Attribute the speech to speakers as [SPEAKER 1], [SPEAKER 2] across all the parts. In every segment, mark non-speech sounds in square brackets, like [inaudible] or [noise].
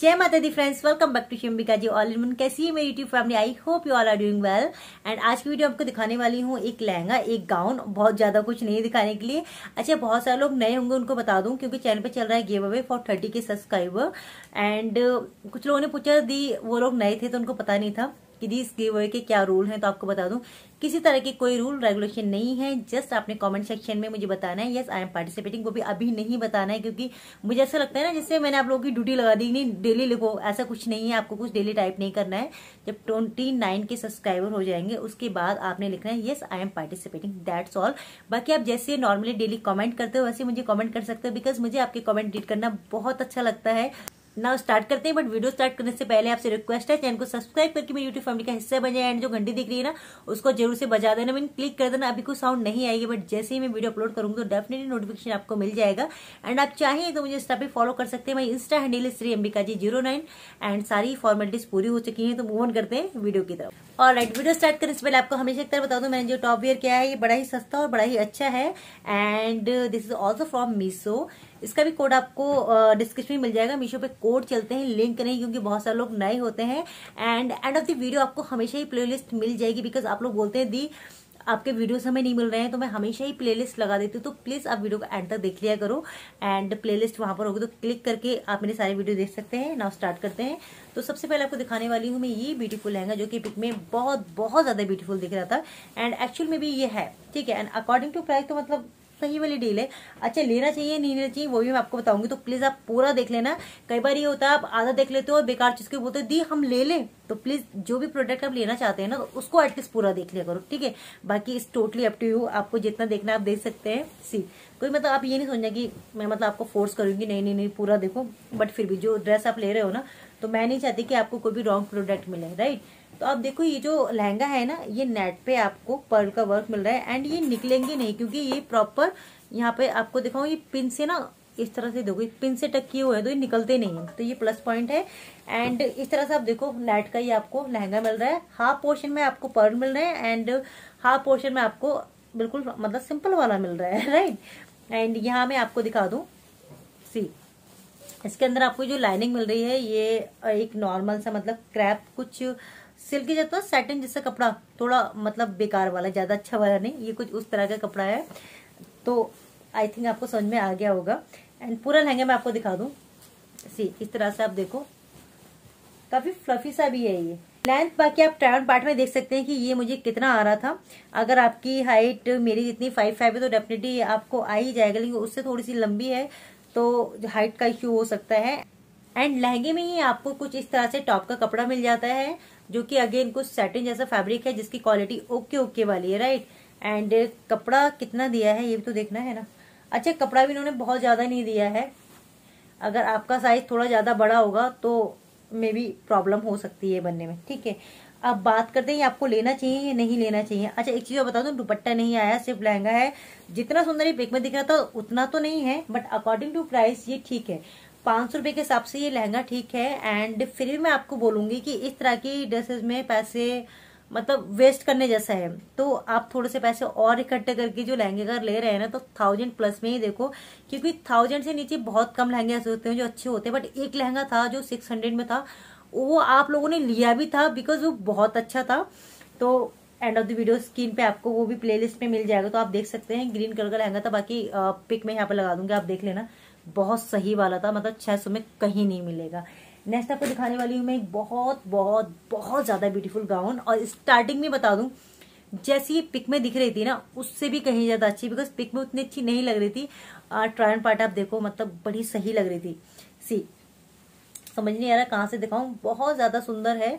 [SPEAKER 1] जय माता दी friends welcome back to Shimbika ji all in one कैसी है मेरी YouTube family I hope you all are doing well and आज की वीडियो आपको दिखाने वाली हूँ एक लहंगा एक गाउन बहुत ज्यादा कुछ नहीं दिखाने के लिए अच्छा बहुत सारे लोग नए होंगे उनको बता दूं क्योंकि चैनल पे चल रहा है giveaway for thirty K subscriber and कुछ लोगों ने पूछा दी वो लोग नए थे तो उनको पता नहीं था दी इस गिव अवे के क्या रूल हैं तो आपको बता दूं किसी तरह की कोई रूल रेगुलेशन नहीं है जस्ट आपने कमेंट सेक्शन में मुझे बताना है यस आई एम पार्टिसिपेटिंग वो भी अभी नहीं बताना है क्योंकि मुझे ऐसा लगता है ना जैसे मैंने आप लोगों की ड्यूटी लगा दी नहीं डेली लिखो ऐसा कुछ नहीं है आपको कुछ डेली टाइप नहीं करना है जब ट्वेंटी नाइन के सब्सक्राइबर हो जाएंगे उसके बाद आपने लिखना है yes I am participating that's all बाकी आप जैसे नॉर्मली डेली कॉमेंट करते हो वैसे मुझे कॉमेंट कर सकते हो बिकॉज मुझे आपके कॉमेंट रीड करना बहुत अच्छा लगता है नाउ स्टार्ट करते हैं बट वीडियो स्टार्ट करने से पहले आपसे रिक्वेस्ट है चैनल को सब्सक्राइब करके मेरी यूट्यूब फैमिली का हिस्सा बन एंड जो घंटी दिख रही है ना उसको जरूर से बजा देना मीन क्लिक कर देना अभी कोई साउंड नहीं आएगी बट जैसे ही मैं वीडियो अपलोड करूंगी तो डेफिनेटली नोटिफिकेशन आपको मिल जाएगा एंड आप चाहिए तो मुझे इंस्टा फॉलो कर सकते हैं मैं insta handle Shri Ambika G zero nine and सारी फॉर्मेलिटीज पूरी हो चुकी है तो मूव ऑन करते हैं वीडियो की तरफ और राइट वीडियो स्टार्ट करने से पहले आपको हमेशा एक तरह बता दूं मैंने जो टॉप वेयर किया है ये बड़ा ही सस्ता और बड़ा ही अच्छा है and this is also from Meesho इसका भी कोड आपको डिस्क्रिप्शन में मिल जाएगा मीशो पे कोड चलते हैं लिंक नहीं क्योंकि बहुत सारे लोग नए होते हैं and end of the video आपको हमेशा ही प्लेलिस्ट मिल जाएगी बिकॉज आप लोग बोलते हैं दी आपके वीडियोस हमें नहीं मिल रहे हैं तो मैं हमेशा ही प्लेलिस्ट लगा देती हूँ तो प्लीज़ आप वीडियो को एंड तक देख लिया करो एंड प्लेलिस्ट वहां पर होगी तो क्लिक करके आप मेरे सारे वीडियो देख सकते हैं नाउ स्टार्ट करते हैं तो सबसे पहले आपको दिखाने वाली हूँ मैं ये ब्यूटीफुल लहंगा जो कि पिक में बहुत बहुत ज़्यादा ब्यूटीफुल दिख रहा था एंड एक्चुअल में भी ये है ठीक है एंड अकॉर्डिंग टू प्राइस तो मतलब सही वाली डील है अच्छा लेना चाहिए नहीं लेना चाहिए वो भी मैं आपको बताऊंगी तो प्लीज आप पूरा देख लेना कई बार ये होता है आप आधा देख लेते हो और बेकार चीज के बोलते दी हम ले लें तो प्लीज जो भी प्रोडक्ट आप लेना चाहते हैं ना तो उसको एटलीस्ट पूरा देख लिया करो ठीक है बाकी इस टोटली अप टू यू आपको जितना देखना आप देख सकते हैं सी कोई मतलब आप ये नहीं सोचना कि मैं मतलब आपको फोर्स करूंगी नहीं नहीं नहीं पूरा देखो बट फिर भी जो ड्रेस आप ले रहे हो ना तो मैं नहीं चाहती कि आपको कोई भी रॉन्ग प्रोडक्ट मिले राइट तो आप देखो ये जो लहंगा है ना ये नेट पे आपको पर्ल का वर्क मिल रहा है एंड ये निकलेंगे नहीं क्योंकि ये प्रॉपर यहाँ पे आपको दिखाऊँ ये पिन से ना इस तरह से देखो पिन से टक किए हुए हैं तो ये निकलते नहीं है तो ये प्लस पॉइंट है एंड इस तरह से आप देखो नेट का ये आपको लहंगा मिल रहा है हाफ पोर्शन में आपको पर्ल मिल रहे हैं एंड हाफ पोर्शन में आपको बिल्कुल मतलब सिंपल वाला मिल रहा है राइट [laughs] एंड यहाँ मैं आपको दिखा दूँ सी इसके अंदर आपको जो लाइनिंग मिल रही है ये एक नॉर्मल सा मतलब क्रैप कुछ सिल्क जैसा सेटिन जैसा कपड़ा थोड़ा मतलब बेकार वाला ज्यादा अच्छा वाला नहीं ये कुछ उस तरह का कपड़ा है तो आई थिंक आपको समझ में आ गया होगा एंड पूरा लहंगा मैं आपको दिखा दू सी इस तरह से आप देखो काफी फ्लफी सा भी है ये लेंथ बाकी आप ट्राउन पार्ट में देख सकते हैं कि ये मुझे कितना आ रहा था अगर आपकी हाइट मेरी जितनी फाइव फाइव है तो डेफिनेटली आपको आ ही जाएगा लेकिन उससे थोड़ी सी लंबी है तो हाइट का इश्यू हो सकता है एंड लहंगे में ही आपको कुछ इस तरह से टॉप का कपड़ा मिल जाता है जो कि अगेन कुछ सेटिन जैसा फैब्रिक है जिसकी क्वालिटी ओके ओके वाली है राइट एंड कपड़ा कितना दिया है ये भी तो देखना है ना अच्छा कपड़ा भी इन्होंने बहुत ज्यादा नहीं दिया है अगर आपका साइज थोड़ा ज्यादा बड़ा होगा तो मे भी प्रॉब्लम हो सकती है बनने में ठीक है अब बात करते हैं आपको लेना चाहिए या नहीं लेना चाहिए अच्छा एक चीज बता दू दुपट्टा नहीं आया सिर्फ लहंगा है जितना सुंदर ये पिक में दिख रहा था उतना तो नहीं है बट अकॉर्डिंग टू प्राइस ये ठीक है पाँच सौ रुपये के हिसाब से ये लहंगा ठीक है एंड फिर भी मैं आपको बोलूंगी कि इस तरह की ड्रेसेस में पैसे मतलब वेस्ट करने जैसा है तो आप थोड़े से पैसे और इकट्ठे करके जो लहंगे अगर ले रहे हैं ना तो थाउजेंड प्लस में ही देखो क्योंकि थाउजेंड से नीचे बहुत कम लहंगे ऐसे होते हैं जो अच्छे होते हैं बट एक लहंगा था जो सिक्स हंड्रेड में था वो आप लोगों ने लिया भी था बिकॉज वो बहुत अच्छा था तो end of the video screen पे आपको वो भी प्लेलिस्ट में मिल जाएगा तो आप देख सकते हैं ग्रीन कलर का लहंगा था बाकी पिक में यहाँ पर लगा दूंगी आप देख लेना बहुत सही वाला था मतलब छह सौ में कहीं नहीं मिलेगा नेक्स्ट आपको दिखाने वाली हूँ मैं एक बहुत बहुत बहुत ज़्यादा ब्यूटीफुल गाउन और स्टार्टिंग में बता दू जैसी ये पिक में दिख रही थी ना उससे भी कहीं ज़्यादा अच्छी बिकॉज पिक में उतनी अच्छी नहीं लग रही थी ट्रायन पार्ट आप देखो मतलब बड़ी सही लग रही थी सी समझ नहीं आ रहा कहाँ से दिखाऊ बहुत ज़्यादा सुंदर है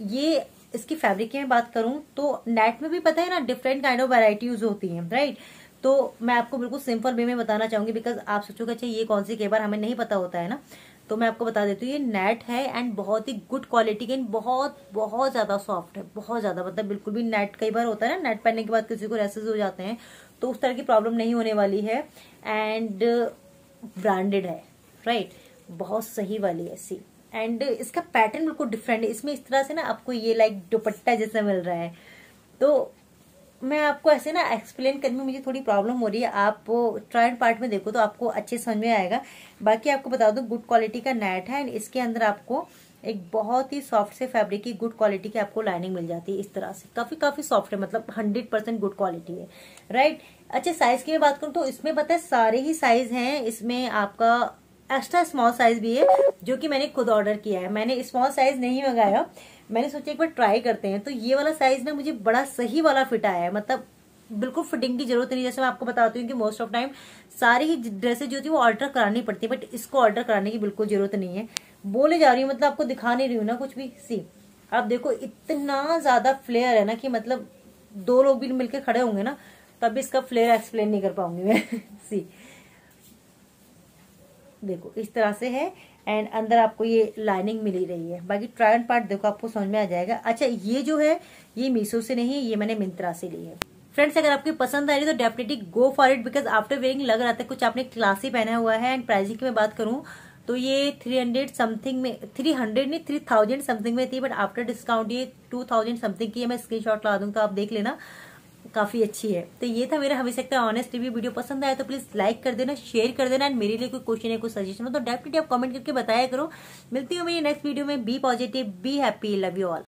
[SPEAKER 1] ये इसकी फैब्रिक की मैं बात करूं तो नेट में भी पता है ना डिफरेंट काइंड ऑफ वेराइटीज होती हैं राइट तो मैं आपको बिल्कुल सिंपल वे में बताना चाहूंगी बिकॉज आप सोचोगे अच्छा ये कौन सी कई बार हमें नहीं पता होता है ना तो मैं आपको बता देती हूँ ये नेट है एंड बहुत ही गुड क्वालिटी के बहुत बहुत ज़्यादा सॉफ्ट है बहुत ज़्यादा मतलब बिल्कुल भी नेट कई बार होता है ना नेट पहनने के बाद किसी को रेसेज हो जाते हैं तो उस तरह की प्रॉब्लम नहीं होने वाली है एंड ब्रांडेड है राइट बहुत सही वाली है सी एंड इसका पैटर्न बिल्कुल डिफरेंट है इसमें इस तरह से ना आपको ये लाइक दुपट्टा जैसा मिल रहा है तो मैं आपको ऐसे ना एक्सप्लेन करने में मुझे थोड़ी प्रॉब्लम हो रही है आप ट्रायल पार्ट में देखो तो आपको अच्छे समझ में आएगा बाकी आपको बता दो गुड क्वालिटी का नेट है एंड इसके अंदर आपको एक बहुत ही सॉफ्ट से फैब्रिक की गुड क्वालिटी की आपको लाइनिंग मिल जाती है इस तरह से काफी काफी सॉफ्ट है मतलब हंड्रेड परसेंट गुड क्वालिटी है राइट अच्छा साइज की मैं बात करूँ तो इसमें पता है सारे ही साइज हैं इसमें आपका एक्स्ट्रा स्मॉल साइज भी है जो कि मैंने खुद ऑर्डर किया है मैंने स्मॉल साइज नहीं मंगाया मैंने सोचा एक बार ट्राई करते हैं तो ये वाला साइज ना मुझे बड़ा सही वाला फिट आया है मतलब बिल्कुल फिटिंग की जरूरत नहीं जैसे मैं आपको बताती हूँ कि मोस्ट ऑफ टाइम सारी ही ड्रेसेज जो होती है वो ऑर्डर करानी पड़ती है बट इसको ऑर्डर कराने की बिल्कुल जरूरत नहीं है बोले जा रही हूँ मतलब आपको दिखा नहीं रही हूँ ना कुछ भी सी आप देखो इतना ज्यादा फ्लेयर है ना कि मतलब दो लोग भी मिलकर खड़े होंगे ना तब इसका फ्लेयर एक्सप्लेन नहीं कर पाऊंगी मैं सी [laughs] देखो इस तरह से है एंड अंदर आपको ये लाइनिंग मिली रही है बाकी ट्रायन पार्ट देखो आपको समझ में आ जाएगा अच्छा ये जो है ये मीशो से नहीं ये मैंने मिंत्रा से ली है फ्रेंड्स अगर आपकी पसंद आ रही है तो definitely go for it because after wearing लग रहा था कुछ आपने क्लासी पहना हुआ है एंड प्राइसिंग की मैं बात करूँ तो ये थ्री हंड्रेड समथिंग में थ्री हंड्रेड नहीं थ्री थाउजेंड समथिंग में थी बट आफ्टर डिस्काउंट ये टू थाउजेंड समथिंग की है मैं स्क्रीन शॉट ला दूंगा तो आप देख लेना काफी अच्छी है तो ये था मेरा हमेशा सकता है ऑनेस्ट रिव्यू वीडियो पसंद आया तो प्लीज लाइक कर देना शेयर कर देना एंड मेरे लिए कोई क्वेश्चन है कोई सजेशन हो तो डेफिनेटली आप कमेंट करके बताया करो मिलती हूँ मेरी नेक्स्ट वीडियो में be positive be happy love you all